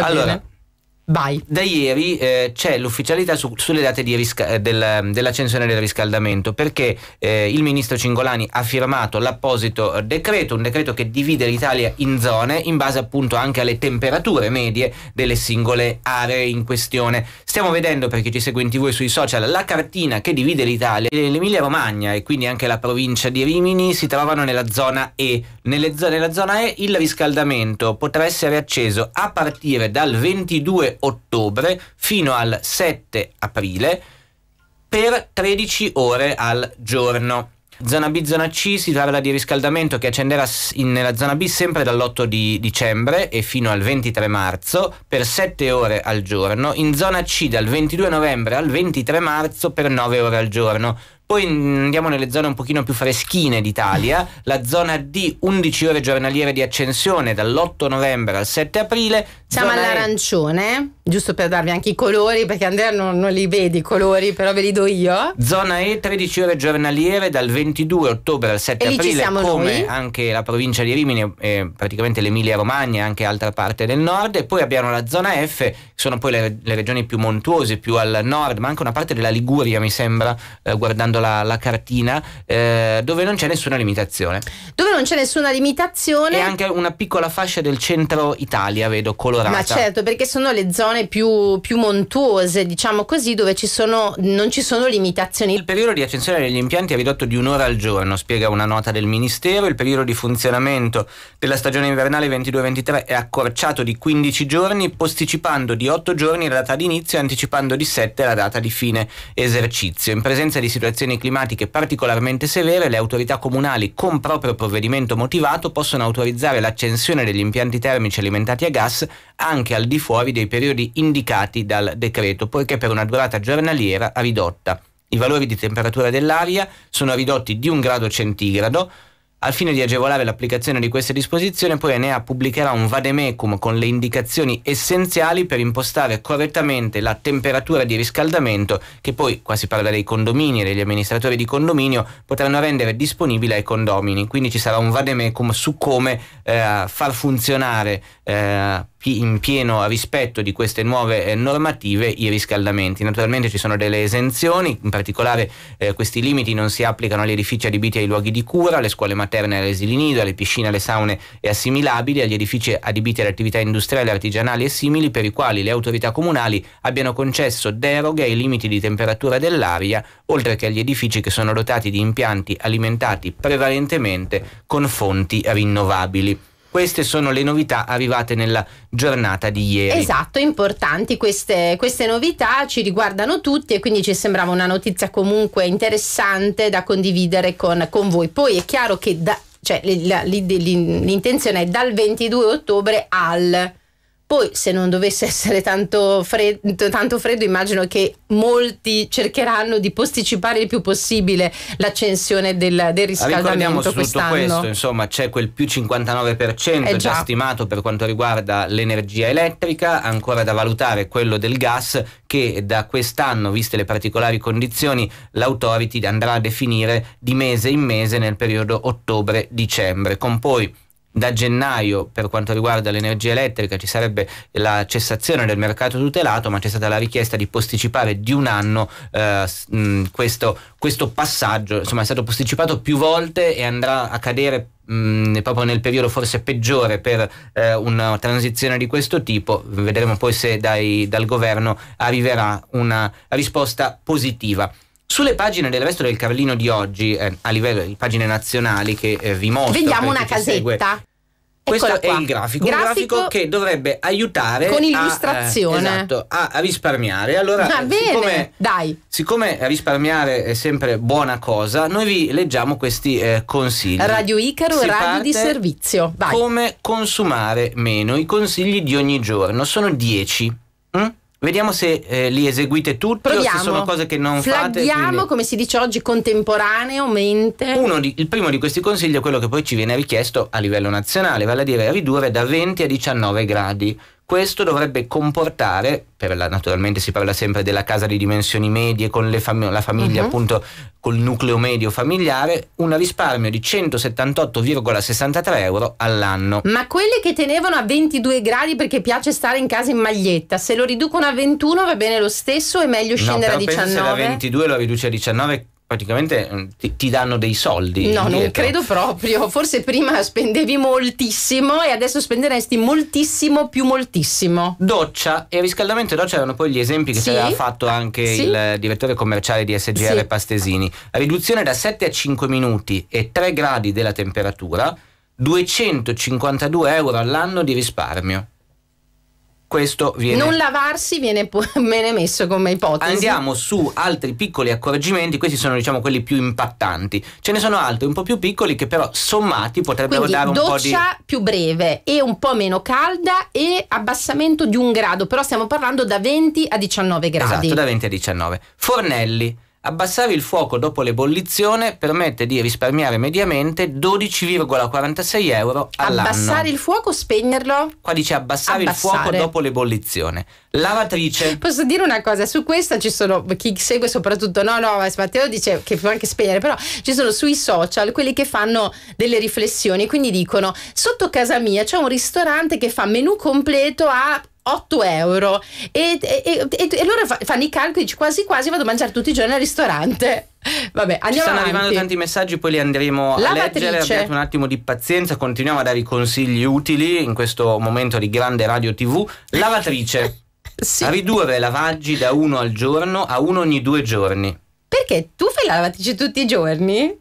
allora, Vai. Da ieri eh, c'è l'ufficialità su, sulle date risca- eh, del, dell'accensione del riscaldamento perché eh, il ministro Cingolani ha firmato l'apposito decreto, un decreto che divide l'Italia in zone in base appunto anche alle temperature medie delle singole aree in questione. Stiamo vedendo per chi ci segue in tv e sui social la cartina che divide l'Italia. L'Emilia Romagna e quindi anche la provincia di Rimini si trovano nella zona E. Nelle, nella zona E il riscaldamento potrà essere acceso a partire dal 22 ottobre fino al 7 aprile per 13 ore al giorno. Zona B, zona C si parla di riscaldamento che accenderà in, nella zona B sempre dall'8 di dicembre e fino al 23 marzo per 7 ore al giorno, in zona C dal 22 novembre al 23 marzo per 9 ore al giorno. Poi mm, andiamo nelle zone un pochino più freschine d'Italia, la zona D 11 ore giornaliere di accensione dall'8 novembre al 7 aprile. Siamo all'arancione, e... giusto per darvi anche i colori, perché Andrea non, non, li vede i colori, però ve li do io. Zona E 13 ore giornaliere dal 22 ottobre al 7 aprile, come noi. anche la provincia di Rimini, eh, praticamente l'Emilia Romagna e anche altra parte del nord. E poi abbiamo la zona F, che sono poi le, le regioni più montuose, più al nord, ma anche una parte della Liguria, mi sembra, eh, guardando guardando la, la cartina, eh, dove non c'è nessuna limitazione. Dove non c'è nessuna limitazione. E anche una piccola fascia del centro Italia, vedo, colorata. Ma certo, perché sono le zone più, più montuose, diciamo così, dove ci sono, non ci sono limitazioni. Il periodo di accensione degli impianti è ridotto di un'ora al giorno, spiega una nota del Ministero. Il periodo di funzionamento della stagione invernale 22-23 è accorciato di 15 giorni, posticipando di 8 giorni la data d'inizio e anticipando di 7 la data di fine esercizio. In presenza di situazioni condizioni climatiche particolarmente severe, le autorità comunali con proprio provvedimento motivato possono autorizzare l'accensione degli impianti termici alimentati a gas anche al di fuori dei periodi indicati dal decreto, poiché per una durata giornaliera ridotta. I valori di temperatura dell'aria sono ridotti di un grado centigrado, al fine di agevolare l'applicazione di queste disposizioni, poi Enea pubblicherà un vademecum con le indicazioni essenziali per impostare correttamente la temperatura di riscaldamento che poi, qua si parla dei condomini e degli amministratori di condominio, potranno rendere disponibile ai condomini. Quindi ci sarà un vademecum su come eh, far funzionare eh, in pieno rispetto di queste nuove eh, normative i riscaldamenti. Naturalmente ci sono delle esenzioni, in particolare eh, questi limiti non si applicano agli edifici adibiti ai luoghi di cura, alle scuole materne e alle asili nido, alle piscine, alle saune e assimilabili, agli edifici adibiti alle attività industriali, artigianali e simili per i quali le autorità comunali abbiano concesso deroghe ai limiti di temperatura dell'aria, oltre che agli edifici che sono dotati di impianti alimentati prevalentemente con fonti rinnovabili. Queste sono le novità arrivate nella giornata di ieri. Esatto, importanti queste, queste novità, ci riguardano tutti e quindi ci sembrava una notizia comunque interessante da condividere con, con voi. Poi è chiaro che da, cioè, l'intenzione è dal 22 ottobre al poi se non dovesse essere tanto freddo, tanto freddo, immagino che molti cercheranno di posticipare il più possibile l'accensione del, del riscaldamento su Tutto questo, insomma, c'è quel più 59% eh già. già stimato per quanto riguarda l'energia elettrica, ancora da valutare quello del gas che da quest'anno, viste le particolari condizioni, l'autority andrà a definire di mese in mese nel periodo ottobre-dicembre, con poi da gennaio per quanto riguarda l'energia elettrica ci sarebbe la cessazione del mercato tutelato, ma c'è stata la richiesta di posticipare di un anno eh, mh, questo, questo passaggio, insomma è stato posticipato più volte e andrà a cadere Mh, proprio nel periodo forse peggiore per eh, una transizione di questo tipo. Vedremo poi se dai, dal governo arriverà una risposta positiva. Sulle pagine del resto del Carlino di oggi, eh, a livello di pagine nazionali che eh, vi mostro. Vediamo una casetta. Segue, questo Eccola è qua. il grafico, grafico, un grafico che dovrebbe aiutare con illustrazione. A, eh, esatto, a risparmiare. Allora, ah, siccome, bene, siccome, risparmiare è sempre buona cosa, noi vi leggiamo questi eh, consigli. Radio Icaro, si radio di servizio. Vai. Come consumare meno? I consigli di ogni giorno sono 10. Mm? Vediamo se eh, li eseguite tutti Proviamo. o se sono cose che non Flaghiamo, fate. Quindi... come si dice oggi, contemporaneo, mente. Di, il primo di questi consigli è quello che poi ci viene richiesto a livello nazionale, vale a dire ridurre da 20 a 19 gradi questo dovrebbe comportare, per la, naturalmente si parla sempre della casa di dimensioni medie con fam- la famiglia uh-huh. appunto col nucleo medio familiare, un risparmio di 178,63 euro all'anno. Ma quelli che tenevano a 22 gradi perché piace stare in casa in maglietta, se lo riducono a 21 va bene lo stesso, è meglio scendere no, a 19? se da 22 lo riduci a 19 praticamente mm, ti, ti danno dei soldi. No, indietro. non credo proprio. Forse prima spendevi moltissimo e adesso spenderesti moltissimo più moltissimo. Doccia e riscaldamento e doccia erano poi gli esempi che sì? ci aveva fatto anche sì? il direttore commerciale di SGR sì. Pastesini. Riduzione da 7 a 5 minuti e 3 gradi della temperatura, 252 euro all'anno di risparmio questo viene... Non lavarsi viene bene messo come ipotesi. Andiamo su altri piccoli accorgimenti, questi sono diciamo quelli più impattanti. Ce ne sono altri un po' più piccoli che però sommati potrebbero Quindi, dare un po' di... doccia più breve e un po' meno calda e abbassamento di un grado, però stiamo parlando da 20 a 19 gradi. Esatto, da 20 a 19. Fornelli Abbassare il fuoco dopo l'ebollizione permette di risparmiare mediamente 12,46 euro all'anno. Abbassare il fuoco o spegnerlo? Qua dice abbassare, abbassare, il fuoco dopo l'ebollizione. Lavatrice. Posso dire una cosa, su questa ci sono chi segue soprattutto, no no, Matteo dice che può anche spegnere, però ci sono sui social quelli che fanno delle riflessioni, quindi dicono sotto casa mia c'è un ristorante che fa menù completo a 8 euro e, e, e, e loro fanno i calcoli dici quasi quasi vado a mangiare tutti i giorni al ristorante Vabbè, andiamo Ci stanno avanti. arrivando tanti messaggi, poi li andremo a leggere. Matrice. Abbiate un attimo di pazienza, continuiamo a dare i consigli utili in questo momento di grande radio TV. Lavatrice. sì. A ridurre lavaggi da uno al giorno a uno ogni due giorni. Perché tu fai la lavatrice tutti i giorni?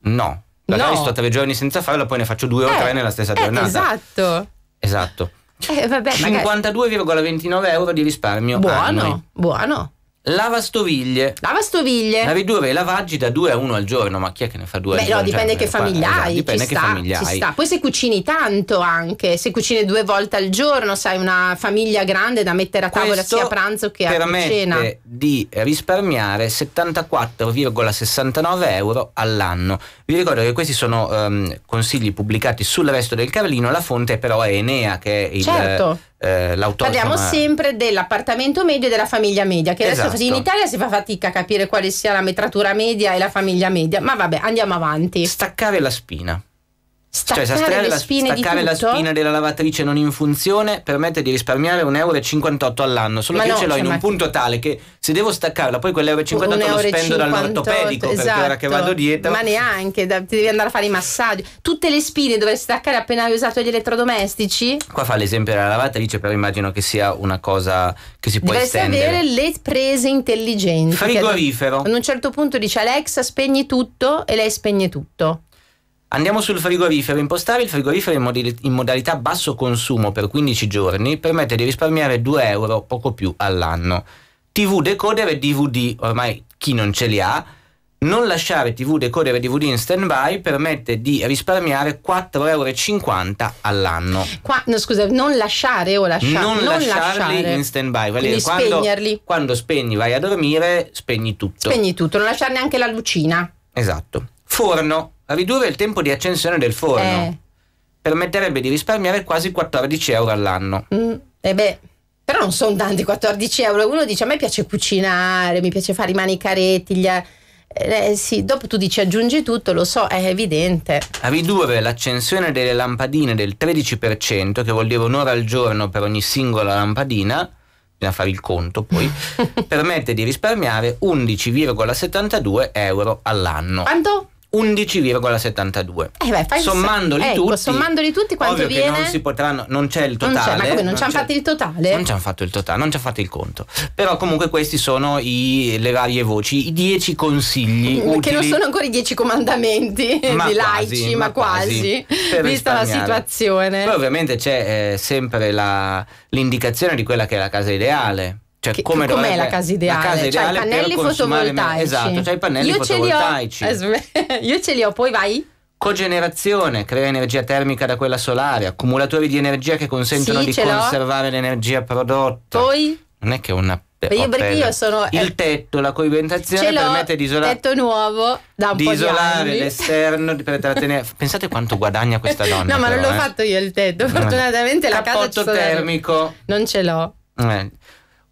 No, magari no. sto tre giorni senza farla, poi ne faccio due eh, o tre nella stessa eh, giornata. Esatto. Esatto. Eh, 52,29 euro di risparmio. Buono, anni. buono. Lavastoviglie. Lavastoviglie. La ridurre i lavaggi da due a uno al giorno, ma chi è che ne fa due Beh, al no, giorno? dipende cioè, che eh, famiglia eh, hai. Esatto, dipende che sta, famiglia hai. Poi se cucini tanto anche, se cucini due volte al giorno, sai, una famiglia grande da mettere a tavola Questo sia a pranzo che a cena. di risparmiare 74,69 euro all'anno. Vi ricordo che questi sono um, consigli pubblicati sul resto del Carlino, la fonte però è Enea che è il... Certo eh, l'autonoma. Parliamo sempre dell'appartamento medio e della famiglia media, che esatto. adesso in Italia si fa fatica a capire quale sia la metratura media e la famiglia media, ma vabbè, andiamo avanti. Staccare la spina staccare, cioè, staccare, la, staccare la, spina della lavatrice non in funzione permette di risparmiare 1,58 euro all'anno solo ma che no, io ce l'ho cioè in un punto tale che se devo staccarla poi quell'euro quell'1,58 euro lo spendo dall'ortopedico esatto. perché ora che vado esatto. dietro ma neanche da, devi andare a fare i massaggi tutte le spine dovresti staccare appena hai usato gli elettrodomestici qua fa l'esempio della lavatrice però immagino che sia una cosa che si può dovresti estendere avere le prese intelligenti frigorifero ad un certo punto dice Alexa spegni tutto e lei spegne tutto Andiamo sul frigorifero, impostare il frigorifero in, mod- in, modalità basso consumo per 15 giorni permette di risparmiare 2 euro, poco più, all'anno. TV decoder e DVD, ormai chi non ce li ha, non lasciare TV decoder e DVD in stand-by permette di risparmiare 4,50 euro all'anno. Qua, no, scusa, non lasciare o lasciare? Non, non lasciarli lasciare. in stand-by. dire, quando, spegnerli. Quando spegni, vai a dormire, spegni tutto. Spegni tutto, non lasciarne neanche la lucina. Esatto. Forno. Ridurre il tempo di accensione del forno eh. permetterebbe di risparmiare quasi 14 euro all'anno. Mm, eh beh, però non sono tanti 14 euro. Uno dice a me piace cucinare, mi piace fare i manicaretti, gli... Eh, eh, sì, dopo tu dici aggiungi tutto, lo so, è evidente. A ridurre l'accensione delle lampadine del 13%, che vuol dire un'ora al giorno per ogni singola lampadina, bisogna fare il conto poi, permette di risparmiare 11,72 euro all'anno. Quanto? 11,72. Eh beh, sommandoli, ecco, tutti, sommandoli tutti, quanto viene? non si potranno, non c'è il totale. Non c'è, ma come non, ci hanno fatto il totale? Non ci hanno fatto il totale, non ci hanno fatto il conto. Però comunque questi sono i, le varie voci, i 10 consigli mm, Che non sono ancora i 10 comandamenti ma di laici, quasi, ma, quasi, quasi vista la situazione. Poi ovviamente c'è eh, sempre la, l'indicazione di quella che è la casa ideale cioè, che, come com'è la casa ideale? La casa ideale cioè, i pannelli fotovoltaici. Esatto, cioè i pannelli io fotovoltaici. Ce eh, io ce li ho, poi vai. Cogenerazione, crea energia termica da quella solare, accumulatori di energia che consentono sì, di conservare l'energia prodotta. Poi? Non è che è una io, io sono, eh, il tetto, la coibentazione permette di isolare. tetto nuovo da un di po' isolare l'esterno per trattenere. Pensate quanto guadagna questa donna. No, ma non l'ho eh. fatto io il tetto. Fortunatamente no. la Cappotto casa termico. Non ce l'ho. Eh.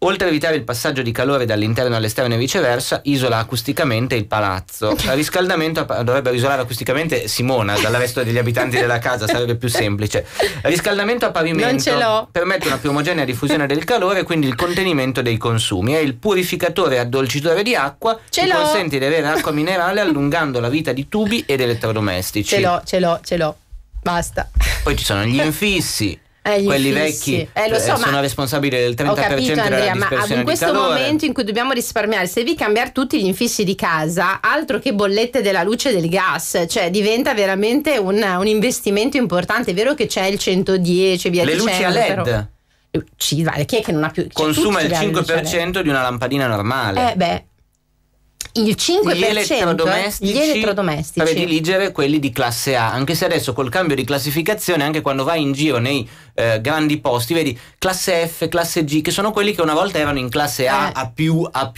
Oltre a evitare il passaggio di calore dall'interno all'esterno e viceversa, isola acusticamente il palazzo. Il riscaldamento dovrebbe isolare acusticamente Simona dal resto degli abitanti della casa, sarebbe più semplice. Il riscaldamento a pavimento permette una più omogenea diffusione del calore e quindi il contenimento dei consumi. È il purificatore e addolcitore di acqua ce che l'ho. consente di avere acqua minerale allungando la vita di tubi ed elettrodomestici. Ce l'ho, ce l'ho, ce l'ho. Basta. Poi ci sono gli infissi, quelli vecchi eh, cioè, so, sono responsabili del 30% capito, della Andrea, ma in questo momento in cui dobbiamo risparmiare se devi cambiare tutti gli infissi di casa altro che bollette della luce e del gas cioè diventa veramente un, un investimento importante è vero che c'è il 110 via le luci a led però... ci chi è che non ha più cioè, consuma il 5% di una lampadina normale eh beh il 5% gli eh, elettrodomestici, gli elettrodomestici prediligere quelli di classe A, anche se adesso col cambio di classificazione, anche quando vai in giro nei eh, grandi posti, vedi classe F, classe G, che sono quelli che una volta erano in classe A, eh. A A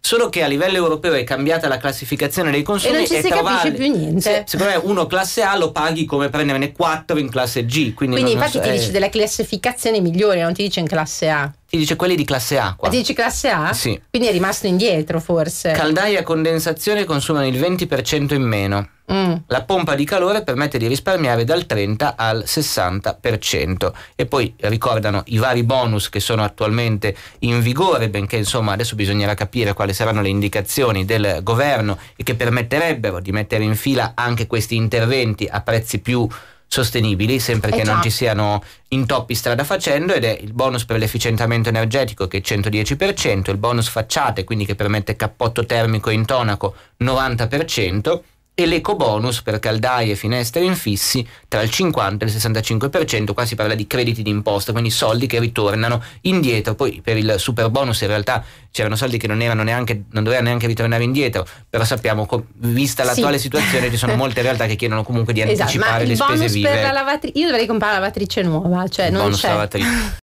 Solo che a livello europeo è cambiata la classificazione dei consumi e non ci e si capisce più niente. Se, secondo me uno classe A lo paghi come prenderne 4 in classe G. Quindi, quindi infatti so, ti eh. dice della classificazione migliore, non ti dice in classe A. Ti dice quelli di classe A. Ah, ti dice classe A? Sì. Quindi è rimasto indietro forse. Caldaia a condensazione consumano il 20% in meno. Mm. La pompa di calore permette di risparmiare dal 30 al 60% e poi ricordano i vari bonus che sono attualmente in vigore, benché insomma adesso bisognerà capire quali saranno le indicazioni del governo e che permetterebbero di mettere in fila anche questi interventi a prezzi più sostenibili, sempre che eh, non ci siano intoppi strada facendo ed è il bonus per l'efficientamento energetico che è 110%, il bonus facciate quindi che permette cappotto termico e intonaco 90% e l'eco bonus per caldaie, finestre e infissi tra il 50 e il 65%, qua si parla di crediti d'imposta, quindi soldi che ritornano indietro, poi per il super bonus in realtà c'erano soldi che non, neanche, non dovevano neanche ritornare indietro, però sappiamo, vista l'attuale sì. situazione, ci sono molte realtà che chiedono comunque di esatto, anticipare le spese vive. Io dovrei comprare la lavatrice nuova, cioè il non bonus c'è. lavatrice.